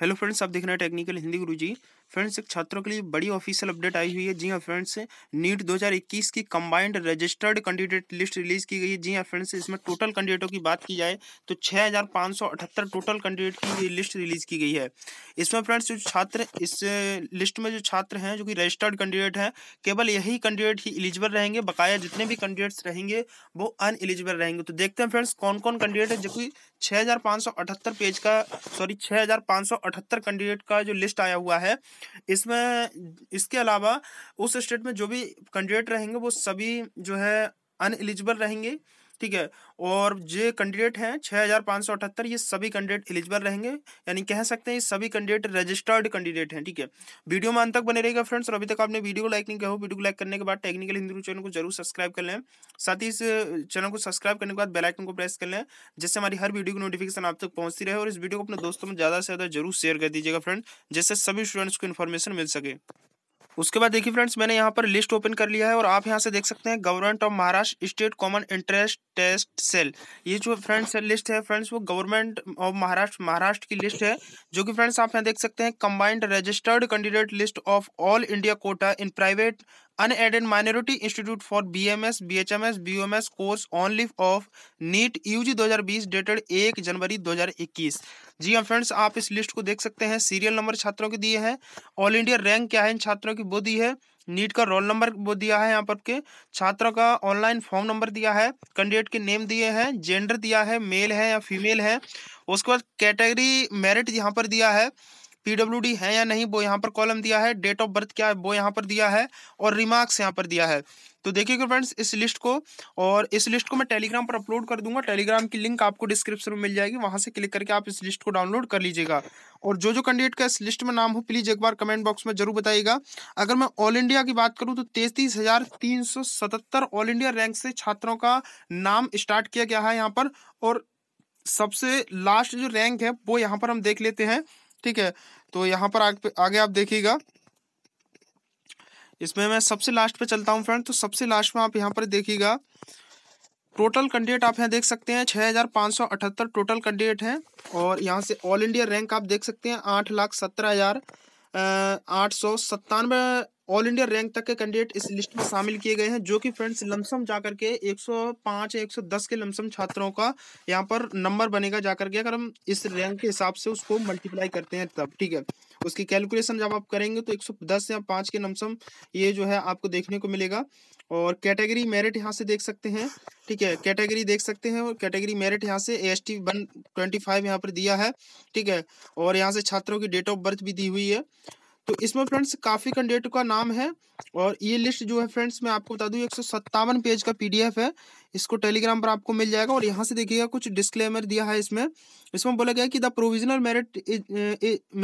hello friends आप देख रहे हैं टेक्निकल हिंदी गुरुजी फ्रेंड्स एक छात्रों के लिए बड़ी ऑफिशियल अपडेट आई हुई है जी हाँ फ्रेंड्स नीट 2021 की combined registered candidate list release की गई है जी हाँ फ्रेंड्स इसमें टोटल कैंडिडेटों की बात की जाए तो 6578 टोटल कैंडिडेट की लिस्ट रिलीज की गई है इसमें फ्रेंड्स जो छात्र इस लिस्ट में जो छात्र हैं जो कि रजिस्टर्ड कैंडिडेट हैं केवल यही कैंडिडेट ही एलिजिबल रहेंगे बकाया जितने भी कैंडिडेट्स रहेंगे वो अन एलिजिबल रहेंगे तो देखते हैं फ्रेंड्स कौन कौन कैंडिडेट है जो कि छः पेज का सॉरी छः अठहत्तर कैंडिडेट का जो लिस्ट आया हुआ है इसमें इसके अलावा उस स्टेट में जो भी कैंडिडेट रहेंगे वो सभी जो है अन एलिजिबल रहेंगे ठीक है और जो कैंडिडेट हैं छः हज़ार पाँच सौ अठहत्तर ये सभी कैंडिडेट एलिजिबल रहेंगे यानी कह सकते हैं ये सभी कैंडिडेट रजिस्टर्ड कैंडिडेट हैं ठीक है वीडियो में अंत तक बने रहेगा फ्रेंड्स और अभी तक आपने वीडियो को लाइक नहीं किया हो वीडियो को लाइक करने के बाद टेक्निकल हिंदू चैनल को जरूर सब्सक्राइब कर लें साथ ही इस चैनल को सब्सक्राइब करने के बाद बेलाइकन को प्रेस कर लें जिससे हमारी हर वीडियो की नोटिफिकेशन आप तक पहुँचती रहे और इस वीडियो को अपने दोस्तों में ज़्यादा से ज़्यादा जरूर शेयर कर दीजिएगा फ्रेंड जिससे सभी स्टूडेंट्स को इन्फॉर्मेशन मिल सके उसके बाद देखिए फ्रेंड्स मैंने यहाँ पर लिस्ट ओपन कर लिया है और आप यहाँ से देख सकते हैं government of Maharashtra state common interest test cell ये जो फ्रेंड्स लिस्ट है फ्रेंड्स वो गवर्नमेंट ऑफ महाराष्ट्र महाराष्ट्र की लिस्ट है जो कि फ्रेंड्स आप यहाँ देख सकते हैं combined registered candidate list of all India quota in private minority institute for BMS BHMS BOMS course on only of NEET UG 2020 dated 1 January 2021 जी हाँ फ्रेंड्स आप इस लिस्ट को देख सकते हैं सीरियल नंबर छात्रों के दिए हैं ऑल इंडिया रैंक क्या है इन छात्रों की वो दी है नीट का रोल नंबर वो दिया है यहाँ पर के छात्रों का ऑनलाइन फॉर्म नंबर दिया है कैंडिडेट के नेम दिए हैं जेंडर दिया है मेल है या फीमेल है उसके बाद कैटेगरी मेरिट यहाँ पर दिया है पीडब्ल्यू है या नहीं वो यहाँ पर कॉलम दिया है डेट ऑफ बर्थ क्या है वो यहाँ पर दिया है और रिमार्क्स यहाँ पर दिया है तो देखिए फ्रेंड्स इस लिस्ट को और इस लिस्ट को मैं टेलीग्राम पर अपलोड कर दूंगा टेलीग्राम की लिंक आपको डिस्क्रिप्शन में मिल जाएगी वहां से क्लिक करके आप इस लिस्ट को डाउनलोड कर लीजिएगा और जो जो कैंडिडेट का इस लिस्ट में नाम हो प्लीज़ एक बार कमेंट बॉक्स में जरूर बताइएगा अगर मैं ऑल इंडिया की बात करूँ तो तैतीस हज़ार तीन सौ सतहत्तर ऑल इंडिया रैंक से छात्रों का नाम स्टार्ट किया गया है यहाँ पर और सबसे लास्ट जो रैंक है वो यहाँ पर हम देख लेते हैं ठीक है तो यहाँ पर आग, आगे आप देखिएगा इसमें मैं सबसे लास्ट पे चलता हूँ फ्रेंड तो सबसे लास्ट में आप यहाँ पर देखिएगा टोटल कैंडिडेट आप यहाँ देख सकते हैं छः हज़ार पाँच सौ अठहत्तर टोटल कैंडिडेट हैं और यहाँ से ऑल इंडिया रैंक आप देख सकते हैं आठ लाख सत्रह हज़ार आठ सौ सत्तानवे ऑल इंडिया रैंक तक के कैंडिडेट इस लिस्ट में शामिल किए गए हैं जो कि फ्रेंड्स लमसम जाकर के 105 110 के लमसम छात्रों का यहाँ पर नंबर बनेगा जाकर के अगर हम इस रैंक के हिसाब से उसको मल्टीप्लाई करते हैं तब ठीक है उसकी कैलकुलेशन जब आप करेंगे तो 110 या पाँच के लमसम ये जो है आपको देखने को मिलेगा और कैटेगरी मेरिट यहाँ से देख सकते हैं ठीक है कैटेगरी देख सकते हैं और कैटेगरी मेरिट यहाँ से A S T one twenty five यहाँ पर दिया है ठीक है और यहाँ से छात्रों की डेट ऑफ बर्थ भी दी हुई है तो इसमें फ्रेंड्स काफ़ी कैंडिडेट का नाम है और ये लिस्ट जो है फ्रेंड्स मैं आपको बता दूं एक पेज का पीडीएफ है इसको टेलीग्राम पर आपको मिल जाएगा और यहाँ से देखिएगा कुछ डिस्क्लेमर दिया है इसमें इसमें बोला गया कि the provisional merit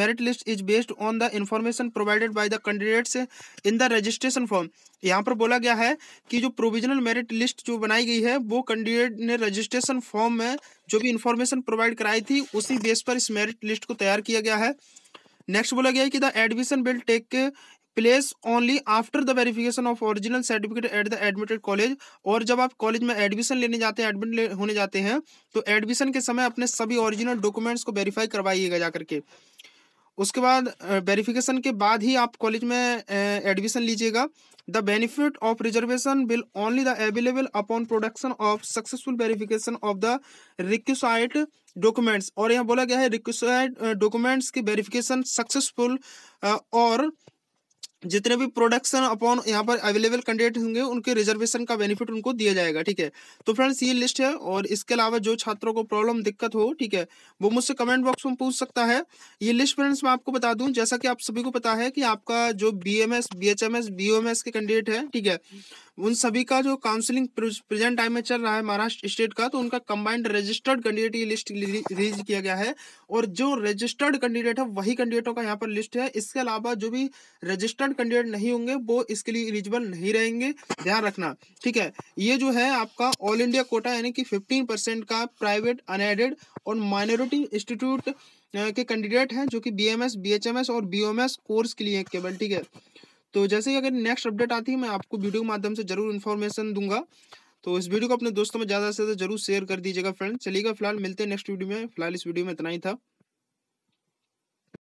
merit list is based on the information provided by the candidates in the registration form यहाँ पर बोला गया है कि जो प्रोविजनल मेरिट लिस्ट जो बनाई गई है वो कैंडिडेट ने रजिस्ट्रेशन फॉर्म में जो भी इन्फॉर्मेशन प्रोवाइड कराई थी उसी बेस पर इस मेरिट लिस्ट को तैयार किया गया है नेक्स्ट बोला गया है कि the admission will take place only after the verification of original certificate at the admitted college और जब आप कॉलेज में एडमिशन लेने जाते हैं एडमिट होने जाते हैं तो एडमिशन के समय अपने सभी ओरिजिनल डॉक्यूमेंट्स को वेरीफाई करवाइएगा जाकर के उसके बाद वेरिफिकेशन के बाद ही आप कॉलेज में एडमिशन लीजिएगा the benefit of reservation will only the available upon production of successful verification of the requisite documents और यहाँ बोला गया है रिक्यूसाइट डॉक्यूमेंट्स की वेरिफिकेशन सक्सेसफुल और जितने भी प्रोडक्शन अपॉन यहाँ पर अवेलेबल कैंडिडेट होंगे उनके रिजर्वेशन का बेनिफिट उनको दिया जाएगा ठीक है तो फ्रेंड्स ये लिस्ट है और इसके अलावा जो छात्रों को प्रॉब्लम दिक्कत हो ठीक है वो मुझसे कमेंट बॉक्स में पूछ सकता है ये लिस्ट फ्रेंड्स मैं आपको बता दूं जैसा कि आप सभी को पता है कि आपका जो B M S B H M S B O M S के कैंडिडेट है ठीक है उन सभी का जो काउंसलिंग प्रेजेंट टाइम में चल रहा है महाराष्ट्र स्टेट का तो उनका कंबाइंड रजिस्टर्ड कैंडिडेट की लिस्ट रिलीज किया गया है और जो रजिस्टर्ड कैंडिडेट है वही कैंडिडेटों का यहाँ पर लिस्ट है इसके अलावा जो भी रजिस्टर्ड कैंडिडेट नहीं होंगे वो इसके लिए इलिजिबल नहीं रहेंगे ध्यान रखना ठीक है ये जो है आपका ऑल इंडिया कोटा यानी कि फिफ्टीन परसेंट का प्राइवेट अनएडेड और माइनॉरिटी इंस्टीट्यूट के कैंडिडेट हैं जो कि बीएमएस बीएचएमएस और बीओएमएस कोर्स के लिए केवल ठीक है तो जैसे ही अगर नेक्स्ट अपडेट आती है मैं आपको वीडियो के माध्यम से जरूर इन्फॉर्मेशन दूंगा तो इस वीडियो को अपने दोस्तों में ज़्यादा से ज़्यादा जरूर शेयर कर दीजिएगा फ्रेंड चलिएगा फिलहाल मिलते हैं नेक्स्ट वीडियो में फिलहाल इस वीडियो में इतना ही था